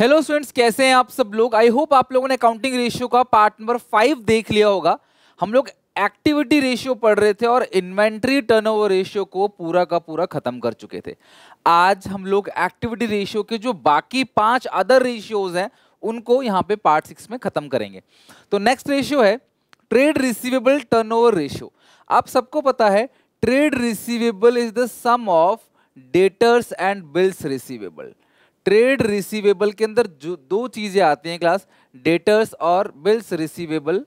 hello students कैसे हैं आप सब लोग आई होप आप लोगों ने अकाउंटिंग रेशियो का पार्ट नंबर फाइव देख लिया होगा हम लोग एक्टिविटी रेशियो पढ़ रहे थे और इन्वेंट्री टर्नओवर रेशियो को पूरा का पूरा खत्म कर चुके थे आज हम लोग एक्टिविटी रेशियो के जो बाकी पांच अदर रेशियोज हैं उनको यहाँ पे पार्ट सिक्स में खत्म करेंगे तो नेक्स्ट रेशियो है ट्रेड रिसिवेबल टर्न रेशियो आप सबको पता है trade receivable is the sum of debtors and bills receivable trade receivable के अंदर जो दो चीज़ें आती हैं क्लास डेटर्स और बिल्स रिसीवेबल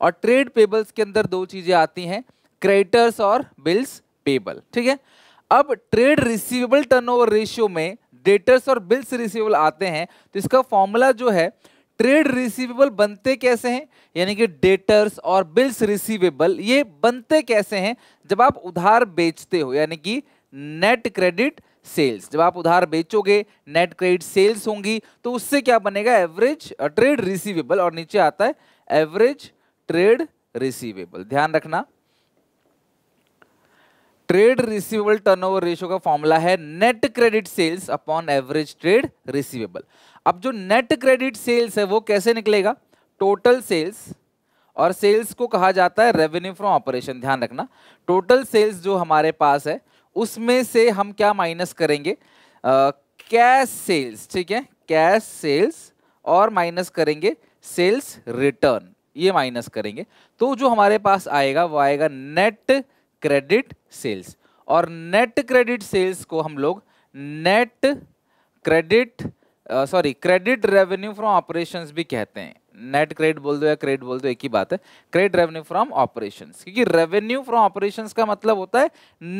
और ट्रेड पेबल्स के अंदर दो चीज़ें आती हैं क्रेडिटर्स और बिल्स पेबल ठीक है अब ट्रेड रिसीवेबल टर्नओवर रेशियो में डेटर्स और बिल्स रिसीवेबल आते हैं तो इसका फॉर्मूला जो है ट्रेड रिसीवेबल बनते कैसे हैं यानी कि डेटर्स और बिल्स रिसीवेबल ये बनते कैसे हैं जब आप उधार बेचते हो यानी कि नेट क्रेडिट सेल्स जब आप उधार बेचोगे नेट क्रेडिट सेल्स होंगी तो उससे क्या बनेगा एवरेज ट्रेड रिसीवेबल और नीचे आता है एवरेज ट्रेड रिसीवेबल ध्यान रखना ट्रेड रिसीवेबल टर्नओवर रेशियो का फॉर्मूला है net credit sales upon average trade receivable अब जो नेट क्रेडिट सेल्स है वो कैसे निकलेगा टोटल सेल्स और सेल्स को कहा जाता है रेवेन्यू फ्रॉम ऑपरेशन ध्यान रखना टोटल सेल्स जो हमारे पास है उसमें से हम क्या माइनस करेंगे कैश सेल्स ठीक है कैश सेल्स और माइनस करेंगे सेल्स रिटर्न ये माइनस करेंगे तो जो हमारे पास आएगा वो आएगा नेट क्रेडिट सेल्स और नेट क्रेडिट सेल्स को हम लोग net credit sorry credit revenue from operations भी कहते हैं नेट क्रेडिट बोल दो या क्रेडिट बोल दो एक ही बात है क्रेडिट रेवेन्यू फ्रॉम ऑपरेशंस क्योंकि रेवेन्यू फ्रॉम ऑपरेशंस का मतलब होता है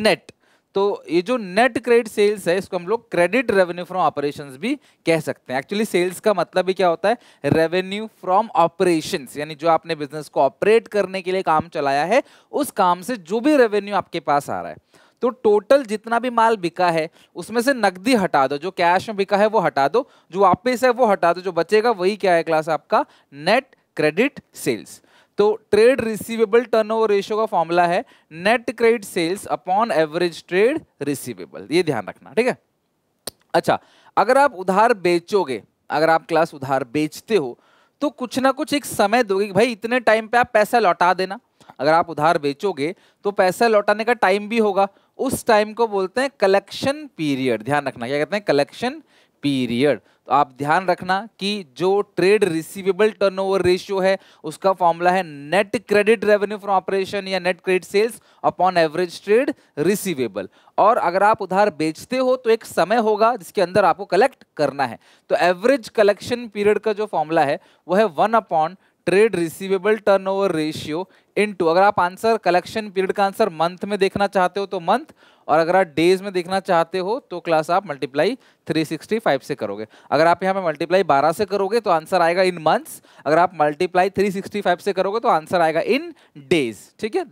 नेट तो ये जो नेट क्रेडिट सेल्स है इसको हम लोग क्रेडिट रेवेन्यू फ्रॉम ऑपरेशंस भी कह सकते हैं एक्चुअली सेल्स का मतलब ही क्या होता है रेवेन्यू फ्रॉम ऑपरेशंस यानी जो आपने बिजनेस को ऑपरेट करने के लिए काम चलाया है उस काम से जो भी रेवेन्यू आपके पास आ रहा है तो टोटल जितना भी माल बिका है उसमें से नकदी हटा दो जो कैश में बिका है वो हटा दो जो वापिस है वो हटा दो जो बचेगा वही क्या है क्लास आपका नेट क्रेडिट सेल्स तो ट्रेड रिसीवेबल टर्नओवर रेशियो का फॉर्मूला है net credit sales upon average trade receivable ये ध्यान रखना ठीक है अच्छा अगर आप उधार बेचोगे अगर आप क्लास उधार बेचते हो तो कुछ ना कुछ एक समय दोगे भाई इतने टाइम पे आप पैसा लौटा देना अगर आप उधार बेचोगे तो पैसा लौटाने का टाइम भी होगा उस टाइम को बोलते हैं कलेक्शन पीरियड ध्यान रखना क्या कहते हैं कलेक्शन पीरियड तो आप ध्यान रखना कि जो ट्रेड रिसीवेबल टर्नओवर रेशियो है उसका फॉर्मूला है net credit revenue from operation या net credit sales upon average trade receivable और अगर आप उधार बेचते हो तो एक समय होगा जिसके अंदर आपको कलेक्ट करना है तो एवरेज कलेक्शन पीरियड का जो फॉर्मूला है वह है one upon trade receivable turnover ratio into अगर आप आंसर कलेक्शन पीरियड का आंसर मंथ में देखना चाहते हो तो मंथ और अगर आप डेज में देखना चाहते हो तो क्लास आप मल्टीप्लाई 365 से करोगे अगर आप यहाँ पे मल्टीप्लाई 12 से करोगे तो आंसर आएगा इन मंथ्स अगर आप मल्टीप्लाई 365 से करोगे तो आंसर आएगा इन डेज ठीक है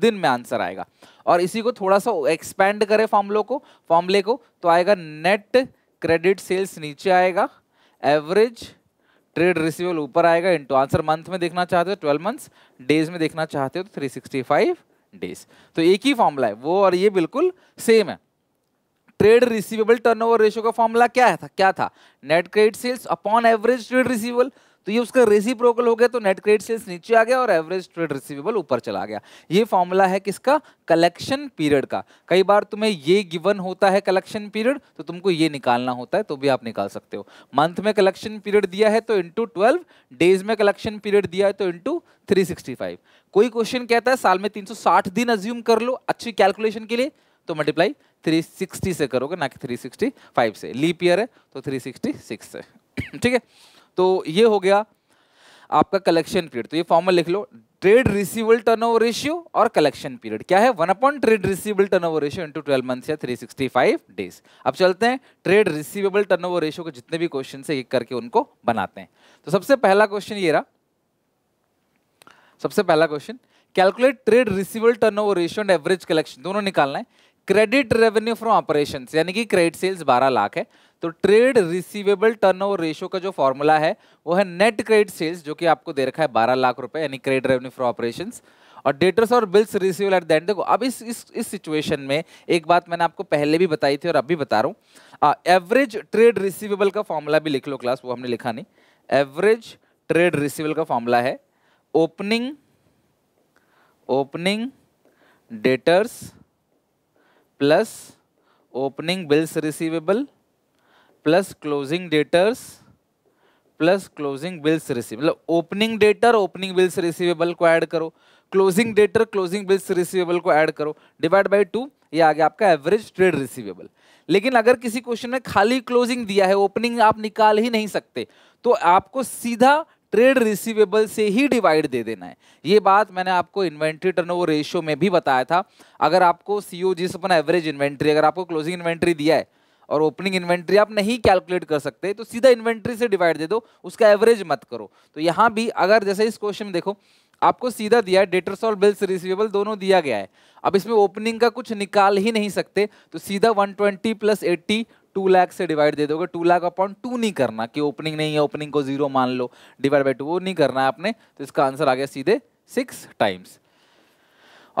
दिन में आंसर आएगा और इसी को थोड़ा सा एक्सपेंड करें फॉर्मलो को फॉर्मले को तो आएगा नेट क्रेडिट सेल्स नीचे आएगा एवरेज ट्रेड रिसीवेबल ऊपर आएगा इनटू आंसर मंथ में देखना चाहते हो ट्वेल्व मंथ्स डेज में देखना चाहते हो तो थ्री सिक्सटी फाइव डेज तो एक ही फॉर्मूला है वो और ये बिल्कुल सेम है ट्रेड रिसीवेबल टर्नओवर रेशियो का फॉर्मूला क्या था क्या था net credit sales upon average trade receivable तो ये उसका प्रोकल हो गया तो नेट क्रेडिट सेल्स नीचे आ गया और एवरेज ट्रेड रिसीवेबल ऊपर चला गया ये फॉर्मूला है किसका कलेक्शन पीरियड का कई बार तुम्हें ये गिवन होता है कलेक्शन पीरियड तो तुमको ये निकालना होता है तो भी आप निकाल सकते हो मंथ में कलेक्शन पीरियड दिया है तो इंटू ट्वेल्व डेज में कलेक्शन पीरियड दिया है तो इंटू फाइव कोई क्वेश्चन कहता है साल में साठ दिन अज्यूम कर लो अच्छी कैलकुलेशन के लिए तो मल्टीप्लाई 360 से करोगे ना कि 365 से लीप ईयर है तो 366 से ठीक है तो ये हो गया आपका कलेक्शन पीरियड तो ये फॉर्मल लिख लो ट्रेड रिसीवल टर्नओवर रेशियो और कलेक्शन पीरियड क्या है one upon trade receivable turnover ratio into twelve months या 365 डेज अब चलते हैं ट्रेड रिसीवेबल टर्नओवर रेशियो के जितने भी क्वेश्चन से एक करके उनको बनाते हैं तो सबसे पहला क्वेश्चन ये रहा सबसे पहला question calculate trade receivable turnover ratio and average collection दोनों निकालना है क्रेडिट रेवेन्यू फ्रॉम ऑपरेशन यानी कि क्रेडिट सेल्स 12 लाख है तो ट्रेड रिसीवेबल टर्नओवर रेशियो का जो फॉर्मूला है वो है नेट क्रेडिट सेल्स जो कि आपको दे रखा है 12 लाख रुपए यानी क्रेडिट रेवेन्यू फ्रॉम ऑपरेशन और डेटर्स और bills receivable at the end देखो अब इस इस सिचुएशन में एक बात मैंने आपको पहले भी बताई थी और अब भी बता रहा हूँ एवरेज ट्रेड रिसीवेबल का फॉर्मूला भी लिख लो क्लास वो हमने लिखा नहीं एवरेज ट्रेड रिसीवेबल का फॉर्मूला है opening opening debtors plus opening bills receivable plus closing debtors plus closing bills receivable opening debtor opening bills receivable को ऐड करो closing debtor closing bills receivable को ऐड करो डिवाइड बाय टू ये आ गया आपका एवरेज ट्रेड रिसीवेबल लेकिन अगर किसी क्वेश्चन में खाली क्लोजिंग दिया है ओपनिंग आप निकाल ही नहीं सकते तो आपको सीधा ट्रेड रिसीवेबल से ही डिवाइड दे देना है ये बात मैंने आपको इन्वेंट्री टर्नओवर रेशियो में भी बताया था अगर आपको सी ओ जिस अपना एवरेज इन्वेंट्री अगर आपको क्लोजिंग इन्वेंट्री दिया है और ओपनिंग इन्वेंट्री आप नहीं कैलकुलेट कर सकते तो सीधा इन्वेंट्री से डिवाइड दे दो उसका एवरेज मत करो तो यहाँ भी अगर जैसे इस क्वेश्चन में देखो आपको सीधा दिया है डेटर्स और बिल्स रिसीवेबल दोनों दिया गया है अब इसमें ओपनिंग का कुछ निकाल ही नहीं सकते तो सीधा 120 प्लस 80 टू लाख से डिवाइड दे दोगे टू लाख अपॉन टू नहीं करना कि ओपनिंग नहीं है ओपनिंग को जीरो मान लो डिवाइड बाई टू वो नहीं करना है आपने तो इसका आंसर आ गया सीधे सिक्स टाइम्स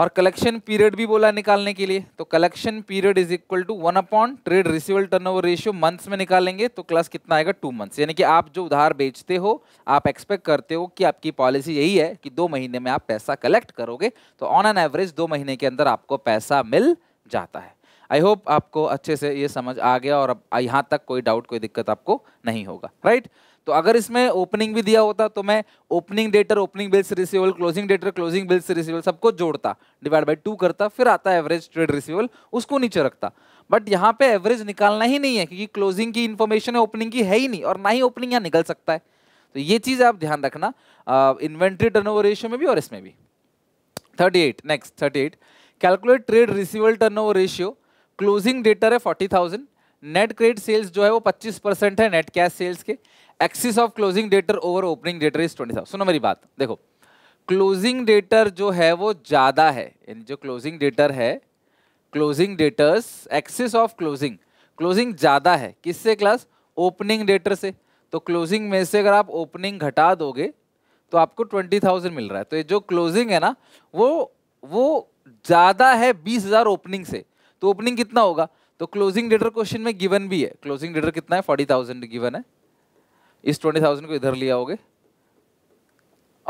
और कलेक्शन पीरियड भी बोला निकालने के लिए तो collection period is equal to one upon trade receivable over ratio months में निकालेंगे तो क्लास कितना आएगा टू मंथ्स यानी कि आप जो उधार बेचते हो आप एक्सपेक्ट करते हो कि आपकी पॉलिसी यही है कि दो महीने में आप पैसा कलेक्ट करोगे तो ऑन एन एवरेज दो महीने के अंदर आपको पैसा मिल जाता है आई होप आपको अच्छे से ये समझ आ गया और अब यहाँ तक कोई डाउट कोई दिक्कत आपको नहीं होगा राइट तो अगर इसमें ओपनिंग भी दिया होता तो मैं opening debtor opening bills receivable closing debtor closing bills receivable सबको जोड़ता डिवाइड बाई टू करता फिर आता एवरेज ट्रेड रिसीवल उसको नीचे रखता बट यहाँ पे एवरेज निकालना ही नहीं है क्योंकि क्लोजिंग की इन्फॉर्मेशन है ओपनिंग की है ही नहीं और ना ही ओपनिंग यहाँ निकल सकता है तो ये चीज़ आप ध्यान रखना इन्वेंट्री टर्न ओवर रेशियो में भी और इसमें भी thirty eight next thirty eight calculate trade receivable turn over ratio closing debtor है forty thousand net credit sales जो है वो पच्चीस परसेंट है नेट कैश सेल्स के excess of closing debtor over opening debtor is twenty thousand सुनो मेरी बात देखो क्लोजिंग डेटर जो है वो ज़्यादा है जो क्लोजिंग डेटर है closing debtors excess of closing closing ज़्यादा है किससे क्लास ओपनिंग डेटर से तो क्लोजिंग में से अगर आप ओपनिंग घटा दोगे तो आपको ट्वेंटी थाउजेंड मिल रहा है तो ये जो क्लोजिंग है ना वो वो ज़्यादा है बीस हज़ार ओपनिंग से तो ओपनिंग कितना होगा तो क्लोजिंग डेटर क्वेश्चन में गिवन भी है क्लोजिंग डेटर कितना है फोर्टी थाउजेंड गिवन है इस ट्वेंटी थाउजेंड को इधर लिया होगे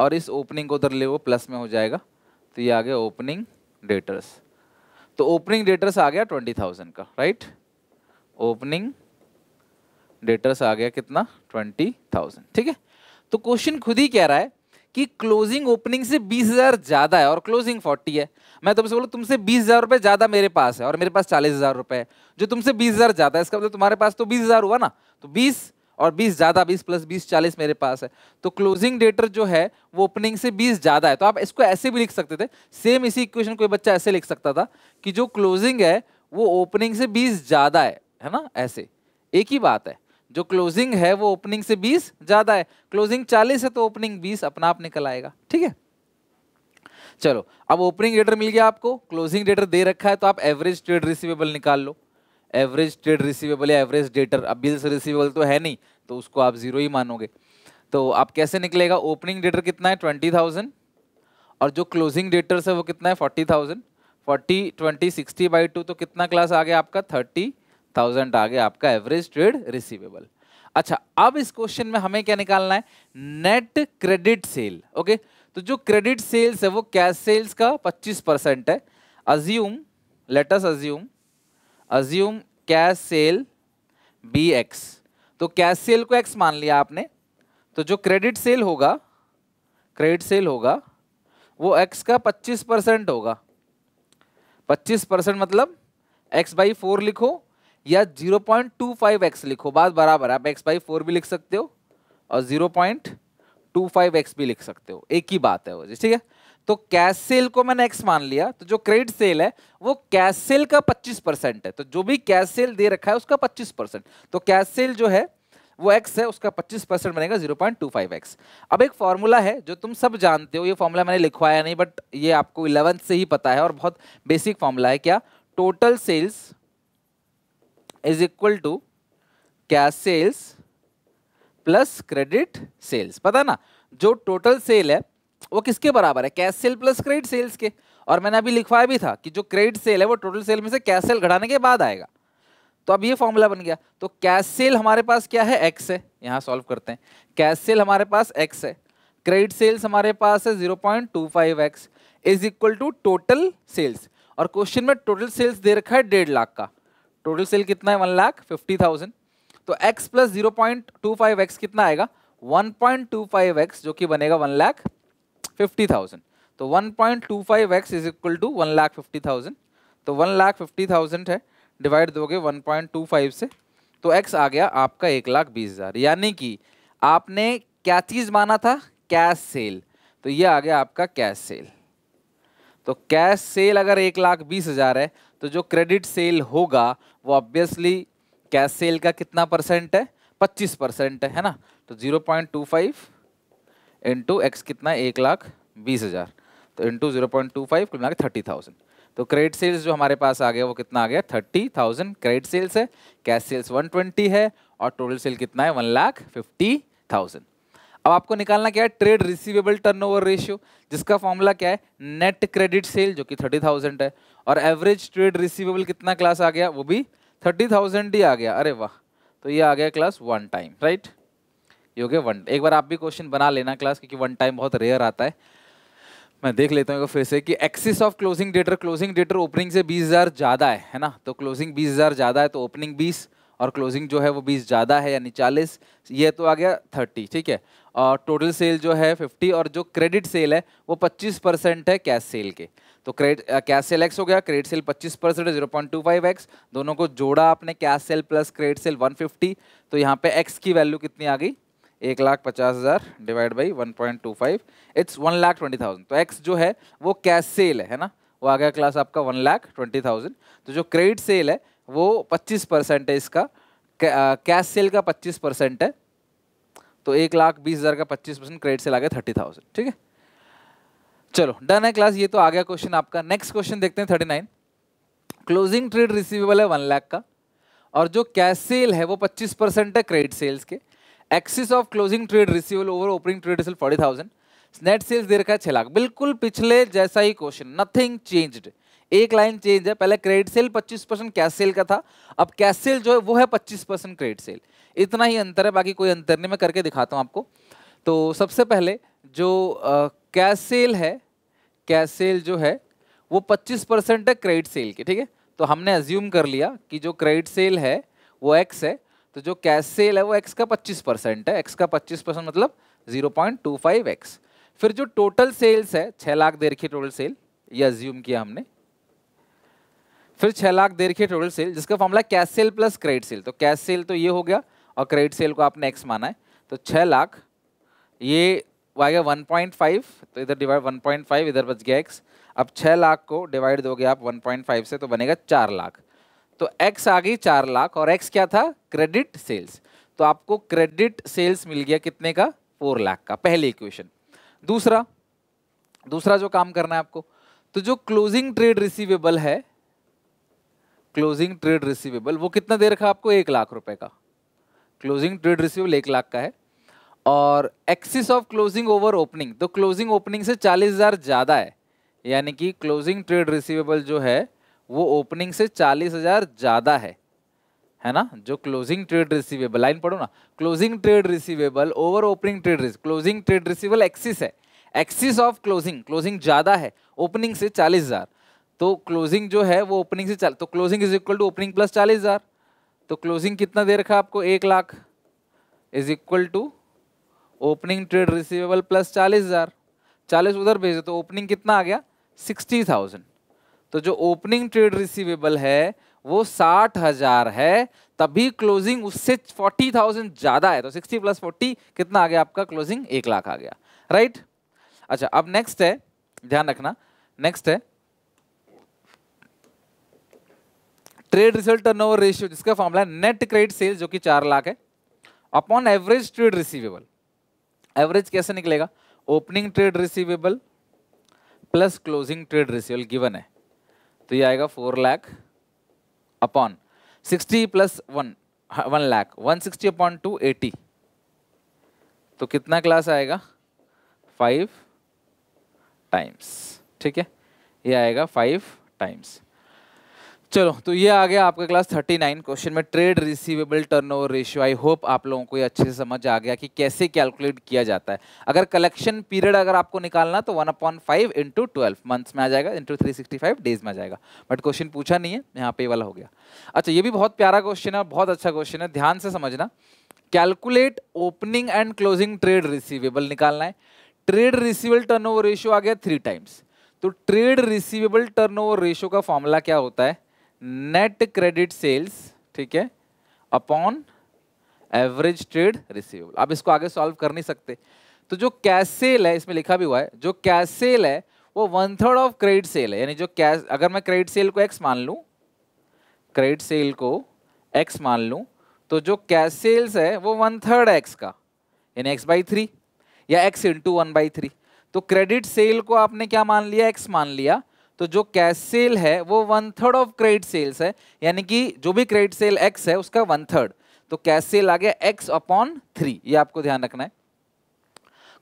और इस ओपनिंग को उधर ले वो प्लस में हो जाएगा तो ये आ गया ओपनिंग डेटर्स तो ओपनिंग डेटर्स आ गया ट्वेंटी थाउजेंड का राइट ओपनिंग डेटर्स आ गया कितना ट्वेंटी थाउजेंड ठीक है तो क्वेश्चन खुद ही कह रहा है कि क्लोजिंग ओपनिंग से बीस हजार ज्यादा है और क्लोजिंग फोर्टी है मैं तुमसे तो बोलूँ तुमसे बीस हजार रुपये ज्यादा मेरे पास है और मेरे पास चालीस हजार रुपये है जो तुमसे बीस हजार ज्यादा है इसका मतलब तुम्हारे पास तो बीस हजार हुआ ना तो बीस और बीस ज़्यादा बीस प्लस बीस चालीस मेरे पास है तो क्लोजिंग डेटर जो है वो ओपनिंग से बीस ज़्यादा है तो आप इसको ऐसे भी लिख सकते थे सेम इसी इक्वेशन कोई बच्चा ऐसे लिख सकता था कि जो क्लोजिंग है वो ओपनिंग से बीस ज़्यादा है है ना ऐसे एक ही बात है जो क्लोजिंग है वो ओपनिंग से 20 ज्यादा है क्लोजिंग 40 है तो ओपनिंग 20 अपना आप निकल आएगा ठीक है चलो अब ओपनिंग डेटर मिल गया आपको क्लोजिंग डेटर दे रखा है तो आप एवरेज ट्रेड रिसीवेबल निकाल लो एवरेज ट्रेड रिसीवेबल या एवरेज डेटर अब बिल्स रिसीवेबल तो है नहीं तो उसको आप जीरो ही मानोगे तो आप कैसे निकलेगा ओपनिंग डेटर कितना है ट्वेंटी थाउजेंड और जो क्लोजिंग डेटर्स है वो कितना है forty thousand forty twenty sixty by two तो कितना क्लास आ गया आपका थर्टी थाउजेंड आ गया आपका एवरेज ट्रेड रिसीवेबल अच्छा अब इस क्वेश्चन में हमें क्या निकालना है नेट क्रेडिट सेल ओके तो जो क्रेडिट सेल्स है वो कैश सेल्स का 25 परसेंट है assume let's assume assume cash sale be x तो कैश सेल को एक्स मान लिया आपने तो जो क्रेडिट सेल होगा क्रेडिट सेल होगा वो एक्स का 25 परसेंट होगा 25 परसेंट मतलब एक्स बाई फोर लिखो या 0.25x लिखो बात बराबर आप x बाई फोर भी लिख सकते हो और 0.25x भी लिख सकते हो एक ही बात है वो जी ठीक है तो कैश सेल को मैंने एक्स मान लिया तो जो क्रेडिट सेल है वो कैश सेल का 25 परसेंट है तो जो भी कैश सेल दे रखा है उसका 25 परसेंट तो कैश सेल जो है वो एक्स है उसका 25 परसेंट बनेगा 0.25x अब एक फॉर्मूला है जो तुम सब जानते हो ये फॉर्मूला मैंने लिखवाया नहीं बट ये आपको इलेवंथ से ही पता है और बहुत बेसिक फॉर्मूला है क्या total sales is equal to cash sales plus credit sales पता है ना जो टोटल सेल है वो किसके बराबर है cash sale plus credit sales के और मैंने अभी लिखवाया भी था कि जो क्रेडिट सेल है वो टोटल सेल में से कैश सेल घटाने के बाद आएगा तो अब ये फॉर्मूला बन गया तो कैश सेल हमारे पास क्या है एक्स है यहाँ सॉल्व करते हैं कैश सेल हमारे पास एक्स है क्रेडिट सेल्स हमारे पास है zero point two five x is equal to total sales और क्वेश्चन में टोटल सेल्स दे रखा है डेढ़ लाख का टोटल सेल कितना है वन लाख फिफ्टी थाउजेंड तो x plus zero point two five x कितना आएगा one point two five x जो कि बनेगा वन लाख फिफ्टी थाउजेंड तो one point two five x is equal to one lakh fifty thousand तो वन लाख फिफ्टी थाउजेंड है divide दोगे वन पॉइंट टू फाइव से तो x आ गया आपका एक लाख बीस हज़ार यानी कि आपने क्या चीज़ माना था कैश सेल तो ये आ गया आपका कैश सेल तो कैश सेल अगर एक लाख बीस हज़ार है तो जो क्रेडिट सेल होगा वो ऑब्वियसली कैश सेल का कितना परसेंट है पच्चीस परसेंट है, ना तो zero point two five into x कितना एक लाख बीस हज़ार तो into zero point two five कुल मिला के थर्टी थाउजेंड तो क्रेडिट सेल्स जो हमारे पास आ गया वो कितना आ गया थर्टी थाउजेंड क्रेडिट सेल्स है कैश सेल्स वन ट्वेंटी है और टोटल सेल कितना है वन लाख फिफ्टी थाउजेंड अब आपको निकालना क्या है ट्रेड रिसीवेबल टर्नओवर रेशियो जिसका फॉर्मूला क्या है नेट क्रेडिट सेल जो कि थर्टी थाउजेंड है और एवरेज ट्रेड रिसीवेबल कितना क्लास आ गया वो भी थर्टी थाउजेंड ही आ गया अरे वाह तो ये आ गया क्लास वन टाइम राइट ये हो गया वन एक बार आप भी क्वेश्चन बना लेना क्लास क्योंकि वन टाइम बहुत रेयर आता है मैं देख लेता हूँ फिर से कि excess of closing debtor closing debtor opening से बीस हज़ार ज़्यादा है है ना तो क्लोजिंग बीस हज़ार ज़्यादा है तो ओपनिंग बीस और क्लोजिंग जो है वो बीस ज़्यादा है यानी चालीस ये तो आ गया थर्टी ठीक है टोटल सेल जो है 50 और जो क्रेडिट सेल है वो 25 परसेंट है कैश सेल के तो क्रेडिट कैश सेल एक्स हो गया credit sale 25 percent zero point two five x दोनों को जोड़ा आपने cash sale plus credit sale 150 तो यहाँ पे एक्स की वैल्यू कितनी आ गई एक लाख पचास हज़ार divide by one point two five it's one lakh twenty thousand तो एक्स जो है वो कैश सेल है ना वो आ गया क्लास आपका वन लाख ट्वेंटी थाउजेंड तो जो क्रेडिट सेल है वो पच्चीस परसेंट है इसका कैश सेल का पच्चीस परसेंट है तो एक लाख बीस हज़ार का पच्चीस परसेंट क्रेडिट से लागे थर्टी थाउजेंड ठीक है चलो डन है क्लास ये तो आ गया क्वेश्चन आपका नेक्स्ट क्वेश्चन देखते हैं thirty nine closing trade receivable है वन लाख का और जो कैश सेल है वो पच्चीस परसेंट है क्रेडिट सेल्स के excess of closing trade receivable over opening trade receivable forty thousand net sales दे रखा है छः लाख बिल्कुल पिछले जैसा ही क्वेश्चन नथिंग चेंज्ड एक लाइन चेंज है पहले credit sale 25 percent cash sale का था अब कैश सेल जो है वो है 25 परसेंट क्रेडिट सेल इतना ही अंतर है बाकी कोई अंतर नहीं मैं करके दिखाता हूँ आपको तो सबसे पहले जो कैश सेल है कैश सेल जो है वो पच्चीस परसेंट है क्रेडिट सेल की ठीक है तो हमने अज्यूम कर लिया कि जो क्रेडिट सेल है वो एक्स है तो जो कैश सेल है वो एक्स का पच्चीस परसेंट है एक्स का पच्चीस परसेंट मतलब zero point two five x फिर जो टोटल सेल्स है छः लाख दे रखी टोटल सेल ये अज्यूम किया हमने फिर छह लाख दे रखी टोटल सेल जिसका formula cash sale plus credit sale तो कैश सेल तो ये हो गया और क्रेडिट सेल को आपने एक्स माना है तो छह लाख ये आ गया वन पॉइंट फाइव तो इधर डिवाइड वन पॉइंट फाइव इधर बच गया एक्स अब छह लाख को डिवाइड दोगे आप वन पॉइंट फाइव से तो बनेगा चार लाख तो एक्स आ गई चार लाख और एक्स क्या था क्रेडिट सेल्स तो आपको क्रेडिट सेल्स मिल गया कितने का फोर लाख का पहले इक्वेशन दूसरा दूसरा जो काम करना है आपको तो जो क्लोजिंग ट्रेड रिसीवेबल है क्लोजिंग ट्रेड रिसीवेबल वो कितना दे रखा आपको एक लाख रुपए का क्लोजिंग ट्रेड रिसीवेबल एक लाख का है और excess of closing over opening तो क्लोजिंग ओपनिंग से चालीस हज़ार ज़्यादा है यानी कि क्लोजिंग ट्रेड रिसीवेबल जो है वो ओपनिंग से चालीस हज़ार ज़्यादा है है ना जो क्लोजिंग ट्रेड रिसीवेबल लाइन पढ़ो ना closing trade receivable over opening trade closing trade receivable excess है एक्सिस ऑफ क्लोजिंग क्लोजिंग ज़्यादा है ओपनिंग से चालीस हज़ार तो क्लोजिंग जो है वो ओपनिंग से चल तो closing is equal to opening plus चालीस हज़ार तो क्लोजिंग कितना दे रखा आपको एक lakh is equal to opening trade receivable plus चालीस हज़ार चालीस उधर भेज तो ओपनिंग कितना आ गया सिक्सटी थाउजेंड तो जो ओपनिंग ट्रेड रिसीवेबल है वो साठ हज़ार है तभी क्लोजिंग उससे फोर्टी थाउजेंड ज़्यादा है तो सिक्सटी प्लस फोर्टी कितना आ गया आपका क्लोजिंग एक लाख आ गया राइट अच्छा अब नेक्स्ट है ध्यान रखना नेक्स्ट है ट्रेड रिजल्ट टर्नओवर रेशियो जिसका फॉर्मूला है नेट क्रेडिट सेल्स जो कि चार लाख है upon average trade receivable average कैसे निकलेगा opening trade receivable plus closing trade receivable given है तो ये आएगा four lakh upon sixty plus one one lakh one sixty upon two eighty तो कितना क्लास आएगा फाइव टाइम्स ठीक है ये आएगा फाइव टाइम्स चलो तो ये आ गया आपका क्लास 39 क्वेश्चन में trade receivable turnover ratio I hope आप लोगों को ये अच्छे से समझ आ गया कि कैसे कैलकुलेट किया जाता है अगर कलेक्शन पीरियड अगर आपको निकालना तो one point five into twelve months में आ जाएगा into three sixty five days में आ जाएगा बट क्वेश्चन पूछा नहीं है यहाँ पे वाला हो गया अच्छा ये भी बहुत प्यारा क्वेश्चन है बहुत अच्छा क्वेश्चन है ध्यान से समझना calculate opening and closing trade receivable निकालना है ट्रेड रिसीवेबल ओवर रेशियो आ गया थ्री टाइम्स तो ट्रेड रिसीवेबल टर्नओवर रेशियो का फॉर्मूला क्या होता है नेट क्रेडिट सेल्स ठीक है अपॉन एवरेज ट्रेड रिसीवेबल आप इसको आगे सॉल्व कर नहीं सकते तो जो कैश सेल है इसमें लिखा भी हुआ है जो कैश सेल है वो one third of credit sale है यानी जो कैश अगर मैं क्रेडिट सेल को एक्स मान लूँ क्रेडिट सेल को एक्स मान लूँ तो जो कैश सेल्स है वो वन थर्ड एक्स का यानी एक्स बाई थ्री या x into one by three तो क्रेडिट सेल को आपने क्या मान लिया एक्स मान लिया तो जो कैश सेल है वो one third of credit sales है यानी कि जो भी क्रेडिट सेल एक्स है उसका वन थर्ड तो कैश सेल आ गया एक्स अपॉन थ्री ये आपको ध्यान रखना है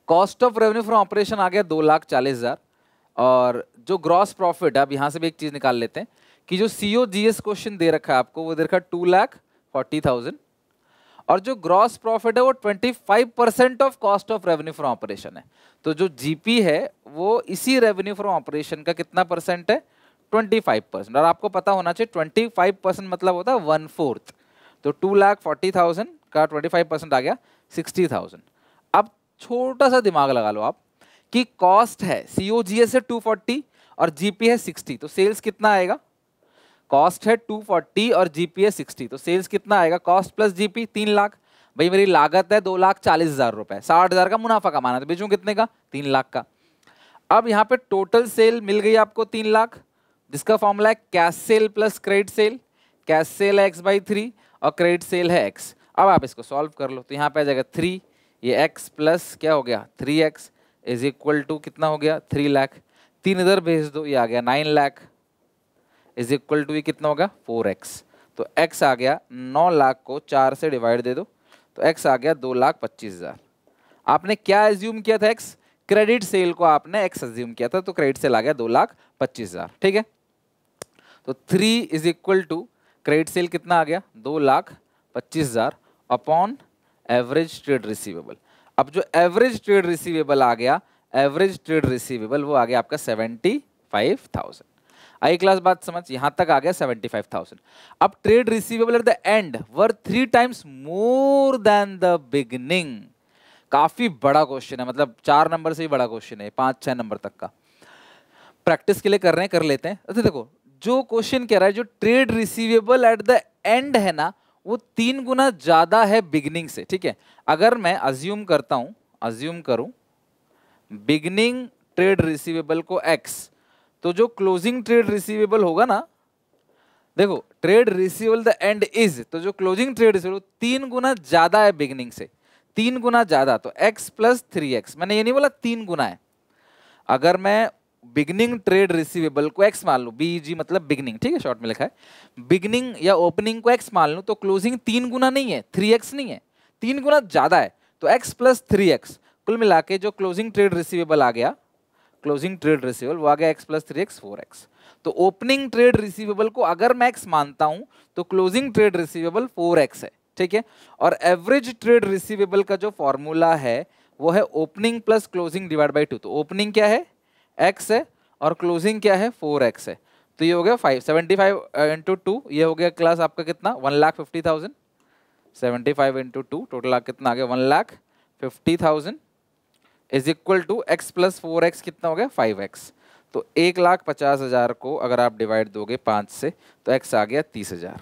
cost of revenue from operation आ गया दो लाख चालीस हज़ार और जो ग्रॉस प्रॉफिट आप यहाँ से भी एक चीज़ निकाल लेते हैं कि जो सी ओ जी एस क्वेश्चन दे रखा है आपको वो दे रखा टू लाख फोर्टी थाउजेंड और जो ग्रॉस प्रॉफिट है वो 25 percent of cost of revenue from operation है तो जो जीपी है वो इसी रेवेन्यू फ्रॉम ऑपरेशन का कितना परसेंट है 25 परसेंट और आपको पता होना चाहिए 25 परसेंट मतलब होता है वन फोर्थ तो टू लाख फोर्टी थाउजेंड का 25 परसेंट आ गया 60,000 अब छोटा सा दिमाग लगा लो आप कि कॉस्ट है सी ओ जी एस है 240 और जीपी है सिक्सटी तो सेल्स कितना आएगा कॉस्ट है 240 और जीपी है 60 तो सेल्स कितना आएगा कॉस्ट प्लस जीपी तीन लाख भाई मेरी लागत है दो लाख चालीस हज़ार रुपए साठ हज़ार का मुनाफा कमाना तो बेचू कितने का तीन लाख का अब यहाँ पे टोटल सेल मिल गई आपको तीन लाख जिसका फॉर्मूला है cash sale plus credit sale cash sale है एक्स बाई थ्री और क्रेडिट सेल है एक्स अब आप इसको सॉल्व कर लो तो यहाँ पे आ जाएगा थ्री ये एक्स प्लस क्या हो गया three x is equal to कितना हो गया थ्री लाख तीन इधर भेज दो ये आ गया nine lakh is equal to ये कितना होगा फोर एक्स तो एक्स आ गया नौ लाख को चार से डिवाइड दे दो तो एक्स आ गया दो लाख पच्चीस हज़ार आपने क्या एज्यूम किया था एक्स क्रेडिट सेल को आपने एक्स एज्यूम किया था तो क्रेडिट सेल आ गया दो लाख पच्चीस हज़ार ठीक है तो three is equal to credit sale कितना आ गया दो लाख पच्चीस हज़ार अपॉन एवरेज ट्रेड रिसीवेबल अब जो एवरेज ट्रेड रिसीवेबल आ गया एवरेज ट्रेड रिसीवेबल वो आ गया आपका सेवेंटी फाइव थाउजेंड आई क्लास बात समझ यहां तक आ गया सेवेंटी फाइव थाउजेंड अब trade receivable at the end were three times more than the beginning काफ़ी बड़ा क्वेश्चन है मतलब चार नंबर से ही बड़ा क्वेश्चन है पांच छह नंबर तक का प्रैक्टिस के लिए कर रहे हैं कर लेते हैं अच्छा देखो जो क्वेश्चन कह रहा है जो trade receivable at the end है ना वो तीन गुना ज़्यादा है बिगनिंग से ठीक है अगर मैं अज्यूम करता हूं अज्यूम करूं बिगनिंग ट्रेड रिसीवेबल को एक्स तो जो क्लोजिंग ट्रेड रिसीवेबल होगा ना देखो trade receivable the end is तो जो क्लोजिंग ट्रेड रिसीवेबल तीन गुना ज्यादा है बिगनिंग से तीन गुना ज्यादा तो x प्लस थ्री एक्स मैंने ये नहीं बोला तीन गुना है अगर मैं बिगनिंग ट्रेड रिसीवेबल को x मान लू बी जी मतलब बिगनिंग ठीक है शॉर्ट में लिखा है बिगनिंग या ओपनिंग को x मान लू तो क्लोजिंग तीन गुना नहीं है थ्री एक्स नहीं है तीन गुना ज़्यादा है तो x प्लस थ्री एक्स कुल मिला के जो क्लोजिंग ट्रेड रिसीवेबल आ गया क्लोजिंग ट्रेड रिसीवेबल वो आ गया x plus three x four x तो ओपनिंग ट्रेड रिसीवेबल को अगर मैं एक्स मानता हूं तो closing trade receivable four x है ठीक है और एवरेज ट्रेड रिसीवेबल का जो फॉर्मूला है वो है opening plus closing divide by two तो ओपनिंग क्या है एक्स है और क्लोजिंग क्या है फोर एक्स है तो ये हो गया five seventy five into two ये हो गया क्लास आपका कितना one lakh fifty thousand seventy five into two total कितना आ गया one lakh fifty thousand is equal to x plus four x कितना हो गया फाइव एक्स तो एक लाख पचास हज़ार को अगर आप डिवाइड दोगे पाँच से तो एक्स आ गया तीस हज़ार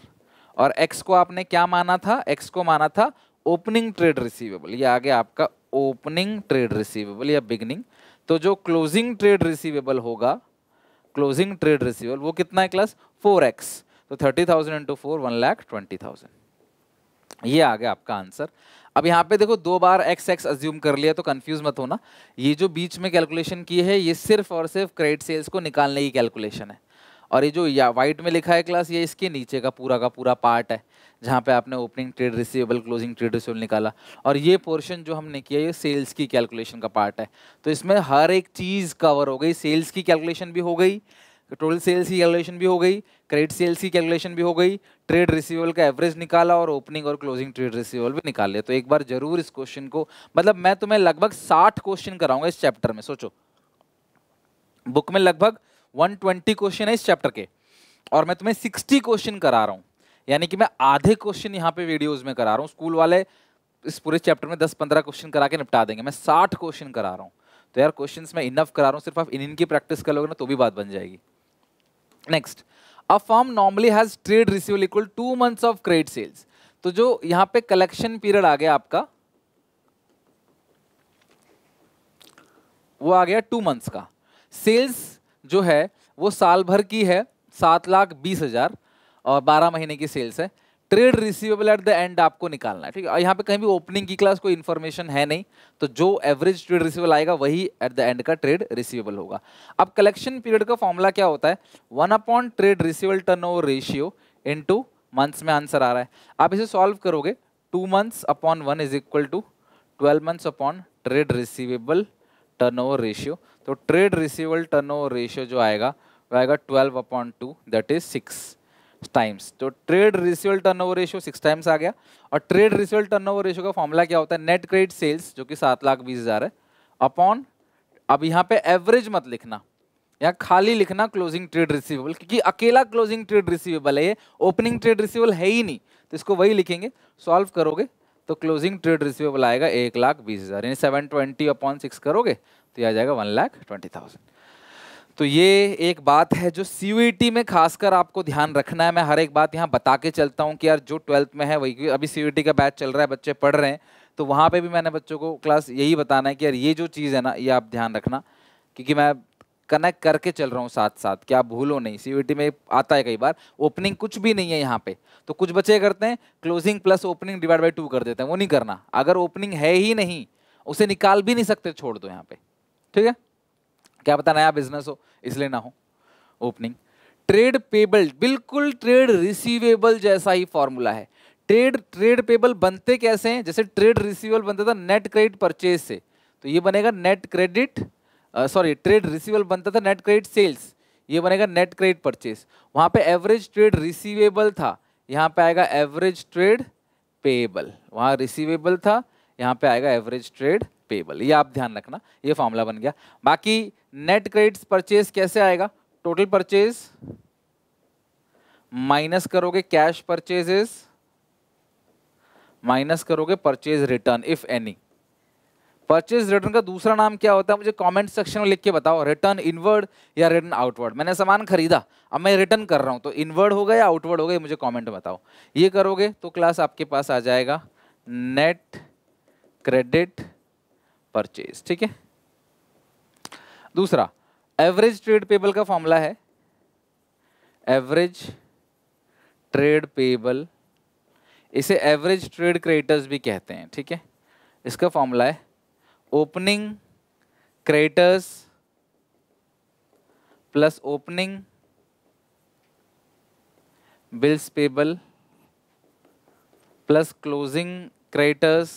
और एक्स को आपने क्या माना था एक्स को माना था ओपनिंग ट्रेड रिसीवेबल ये आ गया आपका ओपनिंग ट्रेड रिसीवेबल या बिगनिंग तो जो क्लोजिंग ट्रेड रिसीवेबल होगा क्लोजिंग ट्रेड रिसीवेबल वो कितना है क्लस फोर तो thirty thousand into four one lakh twenty thousand ये आ गया आपका आंसर अब यहाँ पे देखो दो बार एक्स एक्स अज्यूम कर लिया तो कंफ्यूज मत होना ये जो बीच में कैलकुलेशन की है ये सिर्फ और सिर्फ क्रेडिट सेल्स को निकालने की कैलकुलेशन है और ये जो या वाइट में लिखा है क्लास ये इसके नीचे का पूरा का पूरा पार्ट है जहाँ पे आपने opening trade receivable closing trade receivable निकाला और ये पोर्शन जो हमने किया ये सेल्स की कैलकुलेशन का पार्ट है तो इसमें हर एक चीज़ कवर हो गई सेल्स की कैलकुलेशन भी हो गई टोटल सेल्स की कैलकुलेशन भी हो गई क्रेडिट सेल्स की कैलकुलेशन भी हो गई ट्रेड रिसीवेबल का एवरेज निकाला और ओपनिंग और क्लोजिंग ट्रेड रिसीवेबल भी निकाल लिया तो एक बार जरूर इस क्वेश्चन को मतलब मैं तुम्हें लगभग साठ क्वेश्चन कराऊंगा इस चैप्टर में सोचो बुक में लगभग 120 क्वेश्चन है इस चैप्टर के और मैं तुम्हें 60 क्वेश्चन करा रहा हूँ यानी कि मैं आधे क्वेश्चन यहाँ पे वीडियोज में करा रहा हूँ स्कूल वाले इस पूरे चैप्टर में दस पंद्रह क्वेश्चन करा के निपटा देंगे मैं साठ क्वेश्चन करा रहा हूँ तो यार क्वेश्चन मैं इनफ करा रहा हूँ सिर्फ आप इन इनकी प्रैक्टिस कर लोगे ना तो भी बात बन जाएगी next a form normally has trade receivable equal to months of credit sales तो जो यहां पे कलेक्शन पीरियड आ गया आपका वो आ गया टू मंथ्स का सेल्स जो है वो साल भर की है सात लाख बीस हजार और बारह महीने की सेल्स है trade receivable at the end आपको निकालना है ठीक है यहाँ पे कहीं भी ओपनिंग की क्लास कोई इन्फॉर्मेशन है नहीं तो जो एवरेज ट्रेड रिसीवेबल आएगा वही एट द एंड का ट्रेड रिसीवेबल होगा अब कलेक्शन पीरियड का फॉर्मूला क्या होता है one upon trade receivable turn over ratio into months में आंसर आ रहा है आप इसे सॉल्व करोगे two months upon one is equal to twelve months upon trade receivable turn over ratio तो trade receivable turn over ratio जो आएगा वह आएगा twelve upon two that is six times तो trade receivable turnover ratio six times आ गया और trade receivable turnover ratio का फॉर्मूला क्या होता है नेट क्रेडिट सेल्स जो कि सात लाख बीस हज़ार है अपॉन अब यहाँ पे एवरेज मत लिखना यहाँ खाली लिखना क्लोजिंग ट्रेड रिसीवेबल क्योंकि अकेला क्लोजिंग ट्रेड रिसीवेबल है ये ओपनिंग ट्रेड रिसीवेबल है ही नहीं तो इसको वही लिखेंगे सॉल्व करोगे तो क्लोजिंग ट्रेड रिसीवेबल आएगा एक लाख बीस हज़ार यानी सेवन ट्वेंटी अपॉन सिक्स करोगे तो यह आ जाएगा वन लाख ट्वेंटी थाउजेंड तो ये एक बात है जो सी e में खासकर आपको ध्यान रखना है मैं हर एक बात यहाँ बता के चलता हूँ कि यार जो ट्वेल्थ में है वही अभी सी e का बैच चल रहा है बच्चे पढ़ रहे हैं तो वहाँ पे भी मैंने बच्चों को क्लास यही बताना है कि यार ये जो चीज़ है ना ये आप ध्यान रखना क्योंकि मैं कनेक्ट करके चल रहा हूँ साथ साथ क्या आप भूलो नहीं सी e में आता है कई बार ओपनिंग कुछ भी नहीं है यहाँ पे तो कुछ बच्चे करते हैं closing plus opening divide by two कर देते हैं वो नहीं करना अगर ओपनिंग है ही नहीं उसे निकाल भी नहीं सकते छोड़ दो यहाँ पे ठीक है क्या पता नया बिजनेस हो इसलिए ना हो ओपनिंग ट्रेड पेबल बिल्कुल ट्रेड रिसीवेबल जैसा ही फॉर्मूला है ट्रेड ट्रेड पेबल बनते कैसे हैं जैसे ट्रेड रिसीवेबल बनता था नेट क्रेडिट परचेज से तो ये बनेगा net credit sorry trade receivable बनता था नेट क्रेडिट सेल्स ये बनेगा नेट क्रेडिट परचेज वहाँ पे एवरेज ट्रेड रिसीवेबल था यहाँ पे आएगा एवरेज ट्रेड पेएबल वहाँ रिसीवेबल था यहाँ पे आएगा एवरेज ट्रेड पेबल ये आप ध्यान रखना ये फॉर्मूला बन गया बाकी नेट क्रेडिट्स परचेज कैसे आएगा टोटल परचेज माइनस करोगे कैश परचेजेस माइनस करोगे purchase return if any purchase return का दूसरा नाम क्या होता है मुझे कमेंट सेक्शन में लिख के बताओ रिटर्न इनवर्ड या रिटर्न आउटवर्ड मैंने सामान खरीदा अब मैं रिटर्न कर रहा हूं तो इनवर्ड होगा या आउटवर्ड होगा ये मुझे कमेंट में बताओ ये करोगे तो क्लास आपके पास आ जाएगा नेट क्रेडिट परचेज ठीक है दूसरा एवरेज ट्रेड पेबल का फॉर्मूला है एवरेज ट्रेड पेबल इसे एवरेज ट्रेड क्रेडिटर्स भी कहते हैं ठीक है इसका फॉर्मूला है opening creditors plus opening bills payable plus closing creditors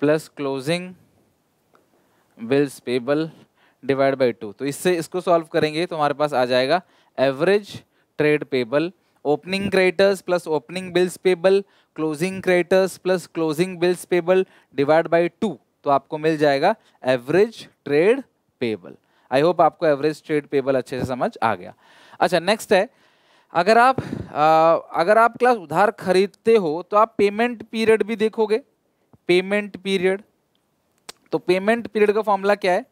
plus closing bills payable divide by two तो इससे इसको सॉल्व करेंगे तो हमारे पास आ जाएगा average trade payable opening creditors plus opening bills payable closing creditors plus closing bills payable divide by two तो आपको मिल जाएगा average trade payable I hope आपको एवरेज ट्रेड पेबल अच्छे से समझ आ गया अच्छा नेक्स्ट है अगर आप आ, अगर आप क्लास उधार खरीदते हो तो आप पेमेंट पीरियड भी देखोगे पेमेंट पीरियड तो पेमेंट पीरियड का फॉर्मूला क्या है